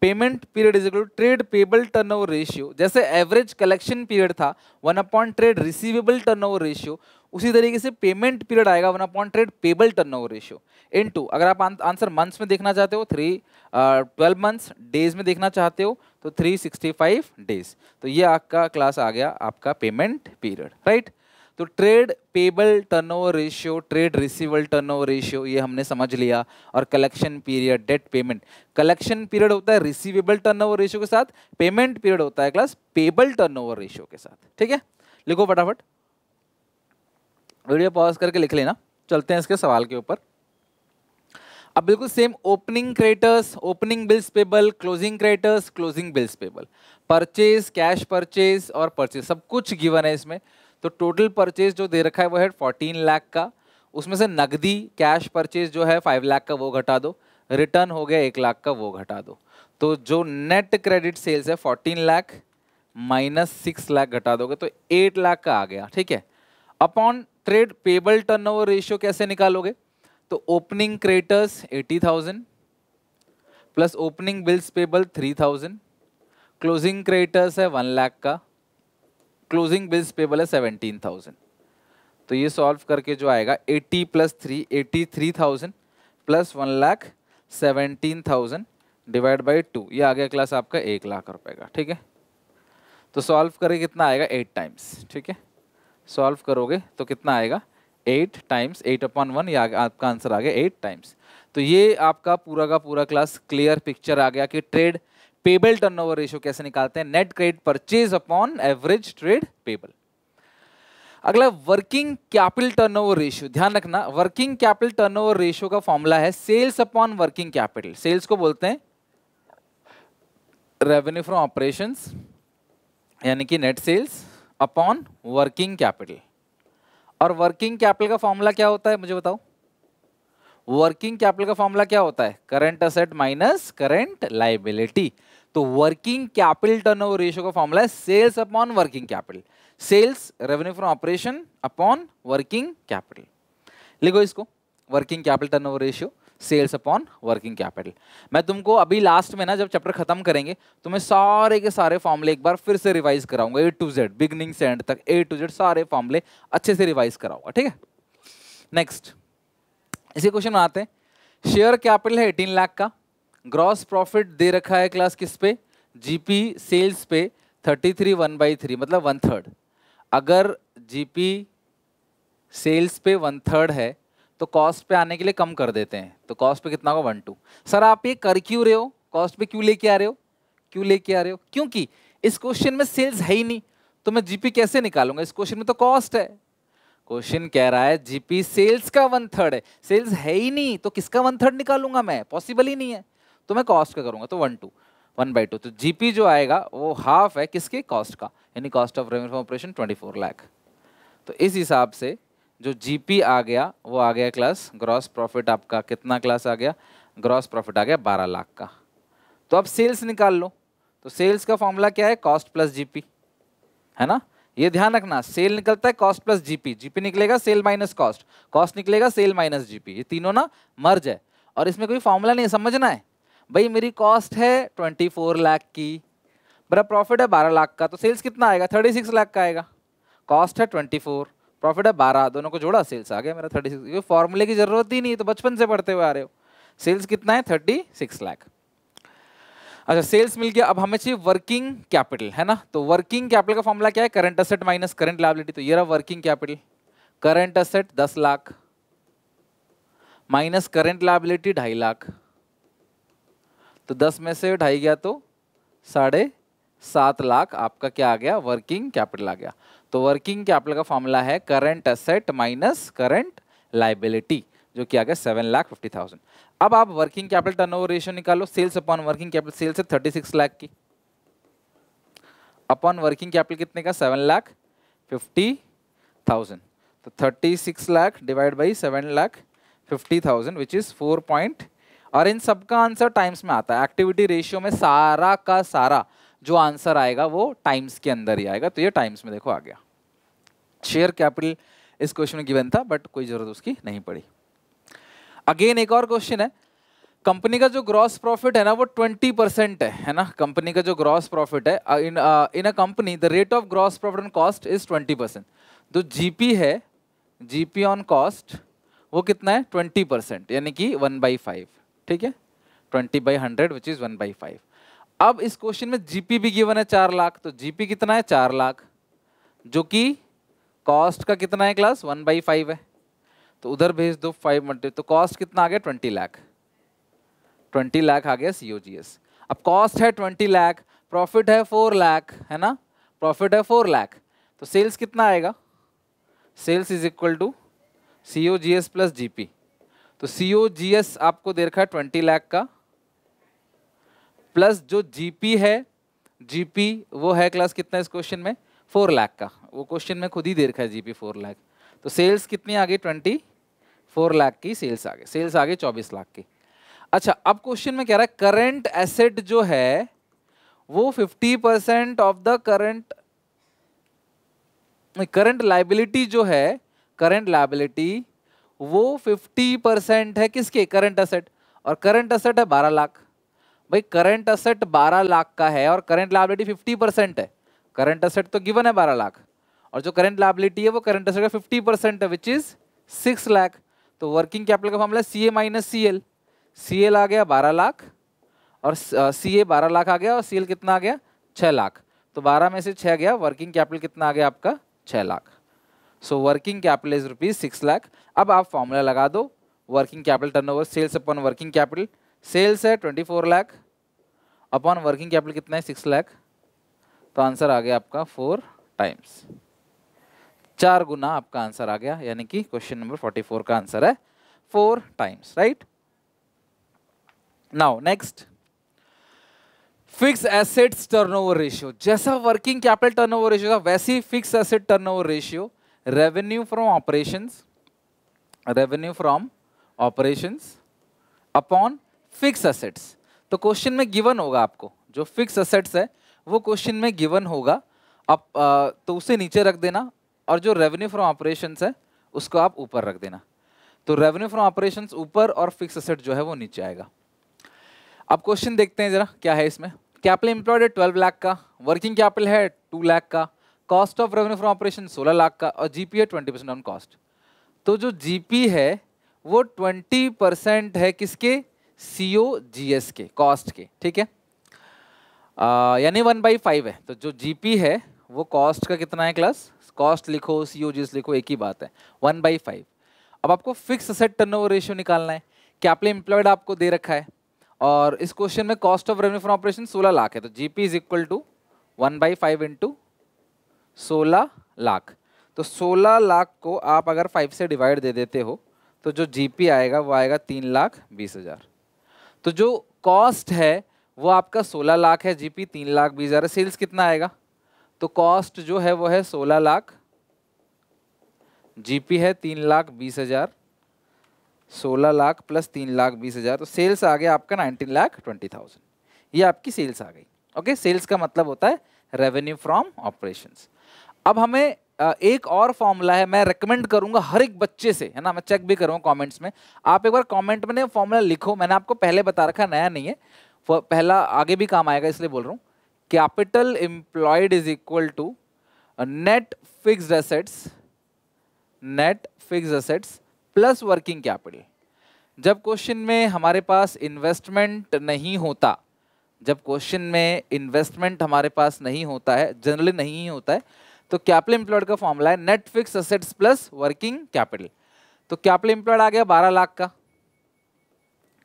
payment period is equal trade payable turnover ratio जैसे एवरेज कलेक्शन पीरियड था one upon trade receivable turnover ratio उसी तरीके से पेमेंट पीरियड आएगा one upon trade payable turnover ratio into अगर आप आंसर मंथ्स में देखना चाहते हो थ्री ट्वेल्व मंथ्स डेज में देखना चाहते हो तो थ्री सिक्सटी फाइव डेज तो ये आपका क्लास आ गया आपका पेमेंट पीरियड राइट तो trade payable turnover ratio trade receivable turnover ratio ये हमने समझ लिया और कलेक्शन पीरियड डेट पेमेंट कलेक्शन पीरियड होता है रिसीवेबल टर्नओवर रेशियो के साथ पेमेंट पीरियड होता है क्लास पेबल टर्नओवर रेशियो के साथ ठीक है लिखो फटाफट वीडियो पॉज करके लिख लेना चलते हैं इसके सवाल के ऊपर अब बिल्कुल same opening creditors opening bills payable closing creditors closing bills payable purchase cash purchase और परचेज सब कुछ गिवन है इसमें तो टोटल परचेज जो दे रखा है वो है फोर्टीन लाख का उसमें से नगदी कैश परचेज जो है फाइव लाख का वो घटा दो रिटर्न हो गया एक लाख का वो घटा दो तो जो नेट क्रेडिट सेल्स है fourteen lakh minus six lakh घटा दोगे तो एट लाख का आ गया ठीक है upon trade payable over ratio कैसे निकालोगे तो opening creditors eighty thousand plus opening bills payable three thousand closing creditors है वन लाख का क्लोजिंग बिल्स पेबल है सेवनटीन थाउजेंड तो ये सॉल्व करके जो आएगा eighty plus three eighty three thousand plus one lakh seventeen thousand divide by two ये आ गया क्लास आपका एक लाख रुपए का ठीक है तो सॉल्व करके कितना आएगा एट टाइम्स ठीक है सॉल्व करोगे तो कितना आएगा eight times eight upon one ये आपका आंसर आ गया एट टाइम्स तो ये आपका पूरा का पूरा क्लास क्लियर पिक्चर आ गया कि ट्रेड पेबल टर्नओवर रेशियो कैसे निकालते हैं net credit purchase upon average trade payable अगला वर्किंग कैपिटल टर्नओवर रेशियो ध्यान रखना वर्किंग कैपिटल टर्नओवर रेशियो का फॉर्मूला है sales upon working capital sales को बोलते हैं रेवेन्यू फ्रॉम ऑपरेशंस यानी कि net sales upon working capital और वर्किंग कैपिटल का फॉर्मूला क्या होता है मुझे बताओ वर्किंग कैपिटल का फॉर्मूला क्या होता है current asset minus current liability तो वर्किंग कैपिटल टर्नओवर रेशियो का फॉर्मूला है sales upon working capital sales revenue from operation upon working capital लिखो इसको working capital turnover ratio sales upon working capital मैं तुमको अभी लास्ट में ना जब चैप्टर खत्म करेंगे तो मैं सारे के सारे फॉर्मूले एक बार फिर से रिवाइज कराऊंगा ए टू जेड बिगनिंग से एंड तक ए टू जेड सारे फॉर्मूले अच्छे से रिवाइज कराऊंगा ठीक है नेक्स्ट इसी क्वेश्चन में आते हैं शेयर कैपिटल है एटीन लाख का ग्रॉस प्रॉफिट दे रखा है क्लास किस पे जीपी सेल्स पे thirty three one by three मतलब वन थर्ड अगर जीपी सेल्स पे वन थर्ड है तो कॉस्ट पे आने के लिए कम कर देते हैं तो कॉस्ट पे कितना होगा वन टू सर आप ये कर क्यों रहे हो कॉस्ट पे क्यों लेके आ रहे हो क्यों लेके आ रहे हो क्योंकि इस क्वेश्चन में सेल्स है ही नहीं तो मैं जीपी कैसे निकालूंगा इस क्वेश्चन में तो कॉस्ट है क्वेश्चन कह रहा है जीपी सेल्स का वन थर्ड है सेल्स है ही नहीं तो किसका वन थर्ड निकालूंगा मैं पॉसिबल ही नहीं है तो मैं कॉस्ट का करूँगा तो one two one by two तो जीपी जो आएगा वो हाफ है किसके कॉस्ट का यानी cost of revenue operation twenty four lakh तो इस हिसाब से जो जीपी आ गया वो आ गया क्लास ग्रॉस प्रॉफिट आपका कितना क्लास आ गया ग्रॉस प्रॉफिट आ गया बारह लाख का तो अब सेल्स निकाल लो तो सेल्स का फॉर्मूला क्या है कॉस्ट प्लस जीपी है ना ये ध्यान रखना सेल निकलता है कॉस्ट प्लस जीपी जीपी निकलेगा सेल माइनस कॉस्ट कॉस्ट निकलेगा सेल माइनस जीपी ये तीनों ना मर्ज है और इसमें कोई फॉर्मूला नहीं समझना है भाई मेरी कॉस्ट है ट्वेंटी फोर लाख की मेरा प्रॉफिट है बारह लाख का तो सेल्स कितना आएगा थर्टी सिक्स लाख का आएगा कॉस्ट है ट्वेंटी फोर प्रॉफिट है बारह दोनों को जोड़ा सेल्स आ गया मेरा थर्टी सिक्स क्योंकि फॉर्मूले की जरूरत ही नहीं तो बचपन से पढ़ते हुए आ रहे हो सेल्स कितना है थर्टी सिक्स लाख अच्छा सेल्स मिल गया अब हमें चाहिए वर्किंग कैपिटल है ना तो वर्किंग कैपिटल का फॉर्मूला क्या है current asset minus current liability तो ये रहा वर्किंग कैपिटल करंट असेट दस लाख माइनस करंट लाइबिलिटी ढाई लाख तो दस में से ढाई गया तो साढ़े सात लाख आपका क्या आ गया वर्किंग कैपिटल आ गया तो वर्किंग कैपिटल का फॉर्मूला है current asset minus current liability जो कि आ गया सेवन लाख फिफ्टी थाउजेंड अब आप वर्किंग कैपिटल ओवर रेशियो निकालो sales upon working capital sales से थर्टी सिक्स लाख की अपॉन वर्किंग कैपिटल कितने का सेवन लाख फिफ्टी थाउजेंड तो thirty six lakh divide by seven lakh fifty thousand which is four point और इन सब का आंसर टाइम्स में आता है एक्टिविटी रेशियो में सारा का सारा जो आंसर आएगा वो टाइम्स के अंदर ही आएगा तो ये टाइम्स में देखो आ गया शेयर कैपिटल इस क्वेश्चन में गिवन था बट कोई ज़रूरत उसकी नहीं पड़ी अगेन एक और क्वेश्चन है कंपनी का जो ग्रॉस प्रॉफिट है ना वो 20 परसेंट है है ना कंपनी का जो ग्रॉस प्रॉफिट है in in a company the rate of gross profit and cost is 20 percent तो जीपी है जीपी ऑन कॉस्ट वो कितना है 20 परसेंट यानी कि वन बाई फाइव ठीक है twenty by hundred which is one by five अब इस क्वेश्चन में जीपी भी गिवन है चार लाख तो जीपी कितना है चार लाख जो कि कॉस्ट का कितना है क्लास वन बाई फाइव है तो उधर भेज दो फाइव मल्टी तो कॉस्ट कितना आ गया ट्वेंटी लाख ट्वेंटी लाख आ गया सी ओ जी एस अब कॉस्ट है ट्वेंटी लाख प्रॉफिट है फोर लाख है ना प्रॉफिट है फोर लाख तो सेल्स कितना आएगा sales is equal to C O G S plus G P तो सी ओ जी एस आपको दे रखा है ट्वेंटी लाख का प्लस जो जीपी है जीपी वो है क्लास कितना इस क्वेश्चन में फोर लाख का वो क्वेश्चन में खुद ही दे रखा है जीपी फोर लाख तो सेल्स कितनी आ गई ट्वेंटी फोर लाख की सेल्स आ गई सेल्स आ गई चौबीस लाख की अच्छा अब क्वेश्चन में कह रहा है करंट एसेट जो है वो fifty percent of the current current liability जो है करंट लाइबिलिटी वो 50 परसेंट है किसके करंट असेट और करंट असेट है 12 लाख भाई करंट असेट 12 लाख का है और करंट लाइबिलिटी 50 परसेंट है करंट असेट तो गिवन है 12 लाख और जो करंट लाइबिलिटी है वो करंट असेट का 50 परसेंट है विच इज़ सिक्स लाख तो वर्किंग कैपिटल का formula C A minus C L C L आ गया बारह लाख और सी ए बारह लाख आ गया और सी एल कितना आ गया छः लाख तो बारह में से छः गया वर्किंग कैपिटल कितना आ गया आपका छः lakh so working capital is rupees six lakh अब आप फॉर्मूला लगा दो working capital turnover sales upon working capital sales है twenty four lakh upon working capital कितना है सिक्स लाख तो आंसर आ गया आपका फोर टाइम्स चार गुना आपका आंसर आ गया यानी कि क्वेश्चन नंबर फोर्टी फोर का आंसर है four times right now next fix assets turnover ratio जैसा वर्किंग कैपिटल टर्नओवर रेशियो था वैसे ही fix asset turnover ratio revenue from operations revenue from operations upon fixed assets तो question में given होगा आपको जो फिक्स असेट्स है वो क्वेश्चन में गिवन होगा आप तो उसे नीचे रख देना और जो रेवेन्यू फ्रॉम ऑपरेशंस है उसको आप ऊपर रख देना तो रेवेन्यू फ्रॉम ऑपरेशंस ऊपर और फिक्स असेट जो है वो नीचे आएगा अब क्वेश्चन देखते हैं जरा क्या है इसमें कैपिटल एम्प्लॉयड है ट्वेल्व लाख का वर्किंग कैपिटल है टू लाख का cost of revenue from operation 16 lakh का और जीपी है 20 परसेंट ऑन कॉस्ट तो जो जीपी है वो 20 परसेंट है किसके सीओ जीएस के कॉस्ट के ठीक है यानी वन बाई फाइव है तो जो जीपी है वो कॉस्ट का कितना है क्लास कॉस्ट लिखो सीओ जीएस लिखो एक ही बात है वन बाई फाइव अब आपको fix asset turn over ratio निकालना है क्या आपने एम्प्लॉयड आपको दे रखा है और इस क्वेश्चन में cost of revenue from operation 16 lakh है तो GP is equal to one by five into सोलह लाख तो सोलह लाख को आप अगर फाइव से डिवाइड दे देते हो तो जो जीपी आएगा वो आएगा तीन लाख बीस हज़ार तो जो कॉस्ट है वो आपका सोलह लाख है जीपी तीन लाख बीस हज़ार सेल्स कितना आएगा तो कॉस्ट जो है वो है सोलह लाख जीपी है तीन लाख बीस हज़ार सोलह लाख प्लस तीन लाख बीस हज़ार तो सेल्स आ गया आपका नाइनटीन लाख ट्वेंटी थाउजेंड ये आपकी सेल्स आ गई ओके सेल्स का मतलब होता है रेवेन्यू फ्रॉम ऑपरेशंस अब हमें एक और फॉर्मूला है मैं रेकमेंड करूंगा हर एक बच्चे से है ना मैं चेक भी करूँगा कॉमेंट्स में आप एक बार कॉमेंट में फॉर्मूला लिखो मैंने आपको पहले बता रखा नया नहीं है पहला आगे भी काम आएगा इसलिए बोल रहा हूँ capital employed is equal to net fixed assets net fixed assets plus working capital जब क्वेश्चन में हमारे पास इन्वेस्टमेंट नहीं होता जब क्वेश्चन में इन्वेस्टमेंट हमारे पास नहीं होता है जनरली नहीं होता है तो कैपिटल इंप्लॉयड का फॉर्मूला है net fix assets plus working capital तो कैपिटल इंप्लॉयड आ गया बारह लाख का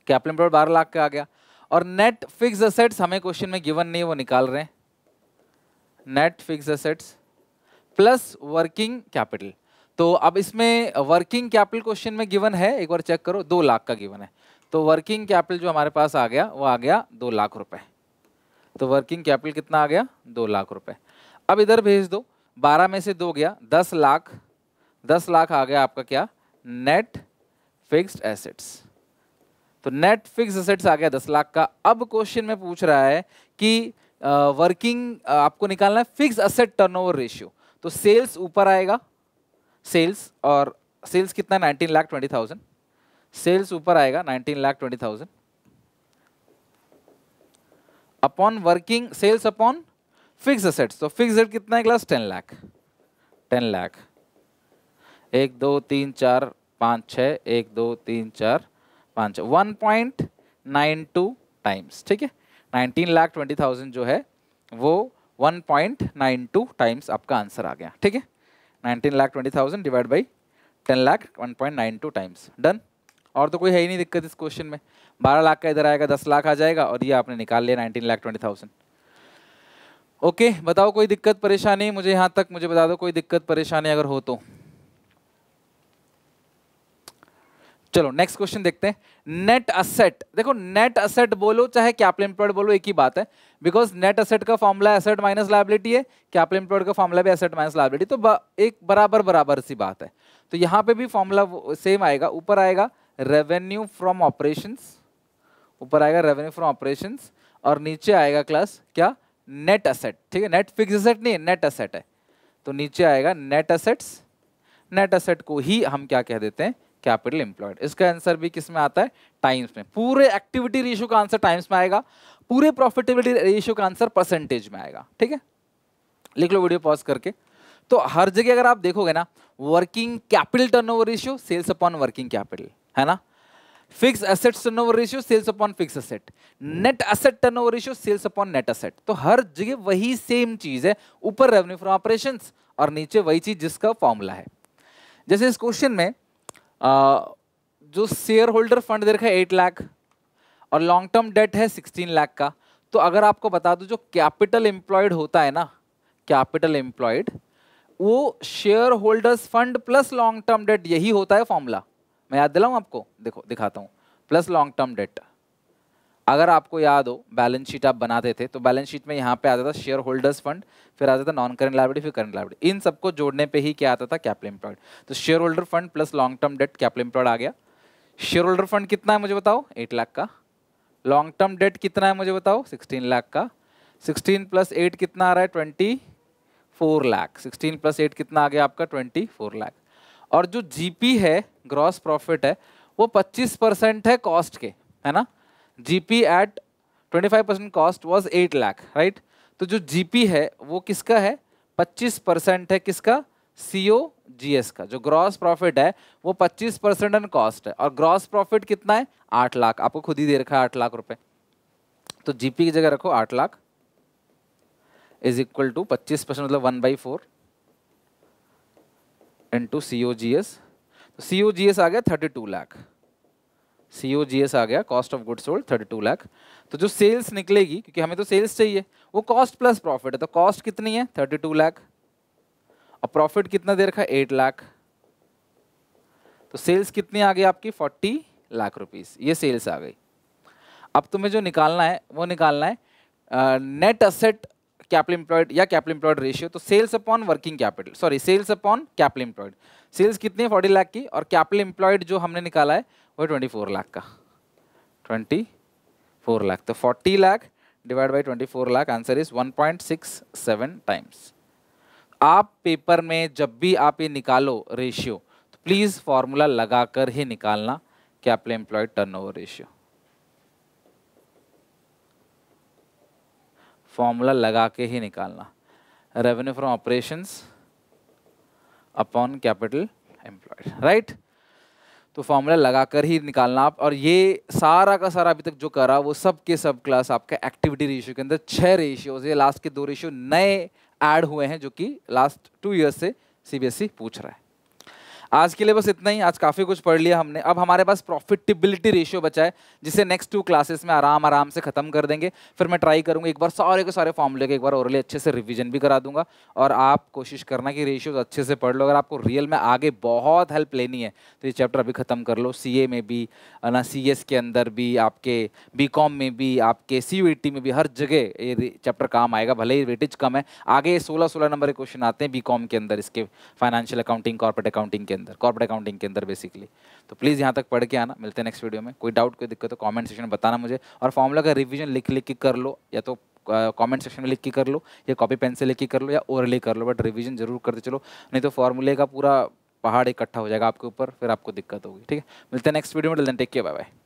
कैपिटल इंप्लॉयड बारह लाख का आ गया और नेट फिक्स असेट्स हमें क्वेश्चन में गिवन नहीं वो निकाल रहे हैं net fix assets plus working capital तो अब इसमें वर्किंग कैपिटल क्वेश्चन में गिवन है एक बार चेक करो दो लाख का गिवन है तो वर्किंग कैपिटल जो हमारे पास आ गया वो आ गया दो लाख रुपए तो वर्किंग कैपिटल कितना आ गया दो लाख रुपए अब इधर भेज दो बारह में से दो गया दस लाख दस लाख आ गया आपका क्या नेट फिक्स्ड एसेट्स तो नेट फिक्स एसेट्स आ गया दस लाख का अब क्वेश्चन में पूछ रहा है कि वर्किंग आपको निकालना है फिक्स असेट टर्नओवर रेशियो तो सेल्स ऊपर आएगा सेल्स और सेल्स कितना nineteen lakh twenty thousand sales ऊपर आएगा nineteen lakh twenty thousand upon working sales upon fix assets तो फिक्स कितना है class ten lakh ten lakh एक दो तीन चार पाँच छः एक दो तीन चार पाँच one point nine two times ठीक है नाइनटीन लाख ट्वेंटी थाउजेंड जो है वो one point nine two times आपका आंसर आ गया ठीक है nineteen lakh twenty thousand divide by ten lakh one point nine two times done और तो कोई है ही नहीं दिक्कत इस क्वेश्चन में बारह लाख का इधर आएगा दस लाख आ जाएगा और ये आपने निकाल लिया nineteen lakh twenty thousand okay बताओ कोई दिक्कत परेशानी मुझे यहां तक मुझे बता दो कोई दिक्कत परेशानी अगर हो तो चलो नेक्स्ट क्वेश्चन देखते हैं नेट असेट देखो नेट असेट बोलो चाहे कैपिटल इंप्लॉयड बोलो एक ही बात है बिकॉज नेट असेट का फॉर्मूला एसेट माइनस लाइबिलिटी है कैपिटल एम्प्लॉयड का फॉर्मूला भी एसेट माइनस लाइबिलिटी तो एक बराबर बराबर सी बात है तो यहां पे भी फॉर्मूला सेम आएगा ऊपर आएगा रेवेन्यू फ्रॉम ऑपरेशंस ऊपर आएगा रेवेन्यू फ्रॉम ऑपरेशंस और नीचे आएगा क्लास क्या नेट असेट ठीक है नेट फिक्स असेट नहीं है नेट असेट है तो नीचे आएगा नेट असेट्स नेट असेट को ही हम क्या कह देते हैं कैपिटल एम्प्लॉयड इसका आंसर भी किस में आता है टाइम्स में पूरे एक्टिविटी रेशियो का आंसर टाइम्स में आएगा पूरे प्रॉफिटेबिलिटी रेशियो का आंसर परसेंटेज में आएगा ठीक है लिख लो वीडियो पॉज करके तो हर जगह अगर आप देखोगे ना working capital turnover over ratio sales upon working capital है ना fix asset turnover ratio sales upon fix asset net asset turnover ratio sales upon net asset तो हर जगह वही सेम चीज है ऊपर रेवेन्यू फ्रॉम ऑपरेशन और नीचे वही चीज जिसका फॉर्मूला है जैसे इस क्वेश्चन में आ, जो शेयर होल्डर फंड दे रखा है एट लाख और लॉन्ग टर्म डेट है सिक्सटीन लाख का तो अगर आपको बता दूं जो कैपिटल एम्प्लॉयड होता है ना कैपिटल एम्प्लॉयड वो shareholders fund plus long term debt यही होता है फॉर्मूला मैं याद दिलाऊं आपको देखो दिखाता हूँ प्लस लॉन्ग टर्म डेट अगर आपको याद हो बैलेंस शीट आप बनाते थे तो बैलेंस शीट में यहाँ पे आता था शेयर होल्डर्स फंड फिर आता था नॉन करेंट लाइबिलिटी फिर करेंट लाइबिलिटी इन सबको जोड़ने पे ही क्या आता था कैपिटल एम्प्लॉयड तो shareholder fund plus long term debt capital employed आ गया शेयर होल्डर फंड कितना है मुझे बताओ एट लाख का लॉन्ग टर्म डेट कितना है मुझे बताओ सिक्सटीन लाख का सिक्सटीन प्लस एट कितना आ रहा है twenty four lakh sixteen plus eight कितना आ गया आपका ट्वेंटी फोर लाख और जो जीपी है ग्रॉस प्रॉफिट है वो 25 परसेंट है कॉस्ट के है ना GP at 25 percent cost was 8 lakh right तो जो जीपी है वो किसका है 25 परसेंट है किसका सी ओ जी एस का जो ग्रॉस प्रॉफिट है वो 25 परसेंट एंड कॉस्ट है और ग्रॉस प्रॉफिट कितना है 8 लाख आपको खुद ही दे रखा है आठ लाख रुपए तो जीपी की जगह रखो आठ लाख इज इक्वल टू पच्चीस परसेंट मतलब one by four into C O G S C O G S आ गया thirty two lakh C O G S आ गया cost of goods sold thirty two lakh तो जो सेल्स निकलेगी क्योंकि हमें तो सेल्स चाहिए वो कॉस्ट प्लस प्रॉफिट है तो कॉस्ट कितनी है थर्टी टू लाख और प्रॉफिट कितना दे रखा है एट लाख तो सेल्स कितनी आ गई आपकी फोर्टी लाख रुपीस ये सेल्स आ गई अब तुम्हें जो निकालना है वो निकालना है नेट असेट कैपिटल इंप्लॉयड या कैपिटल इंप्लॉयड रेशियो तो sales upon working capital sorry sales upon capital employed sales कितनी है फोर्टी लाख की और कैपिटल इंप्लॉयड जो हमने निकाला है वो ट्वेंटी फोर लाख का ट्वेंटी फोर लाख तो forty lakh divide by twenty four lakh answer is one point six seven times आप पेपर में जब भी आप ये निकालो रेशियो तो प्लीज़ फार्मूला लगाकर ही निकालना capital employed turnover ratio formula लगा के ही निकालना revenue from operations upon capital employed right तो फॉर्मूला लगाकर ही निकालना आप और ये सारा का सारा अभी तक जो करा वो सब के सब क्लास आपका एक्टिविटी रेशियो के अंदर छः रेशियोज ये लास्ट के दो रेशियो नए ऐड हुए हैं जो कि लास्ट टू ईयर्स से सीबीएसई e पूछ रहा है आज के लिए बस इतना ही आज काफ़ी कुछ पढ़ लिया हमने अब हमारे पास प्रॉफिटेबिलिटी रेशियो बचा है जिसे नेक्स्ट टू क्लासेस में आराम आराम से खत्म कर देंगे फिर मैं ट्राई करूँगा एक बार सारे के सारे फॉर्मूले के एक बार ओरली अच्छे से रिविजन भी करा दूंगा और आप कोशिश करना कि रेशियोज अच्छे से पढ़ लो अगर आपको रियल में आगे बहुत हेल्प लेनी है तो ये चैप्टर अभी ख़त्म कर लो सी में भी ना सी के अंदर भी आपके बी में भी आपके सी e में भी हर जगह ये चैप्टर काम आएगा भले ही वेटेज कम है आगे सोलह सोलह नंबर के क्वेश्चन आते हैं बी के अंदर इसके फाइनेंशियल अकाउंटिंग कॉर्पोरेट अकाउंटिंग के के अंदर कॉर्पोरेट अकाउंटिंग के अंदर बेसिकली तो प्लीज़ यहाँ तक पढ़ के आना मिलते हैं नेक्स्ट वीडियो में कोई डाउट कोई दिक्कत हो कमेंट सेक्शन में बताना मुझे और फॉर्मूला का रिविजन लिख लिख के कर लो या तो कमेंट सेक्शन में लिख के कर लो या कॉपी पेन से लिख के कर लो या ओरली कर लो बट रिविजन जरूर करते चलो नहीं तो फॉर्मूले का पूरा पहाड़ इकट्ठा हो जाएगा आपके ऊपर फिर आपको दिक्कत होगी ठीक है मिलते हैं नेक्स्ट वीडियो में टेक केयर बाय बाय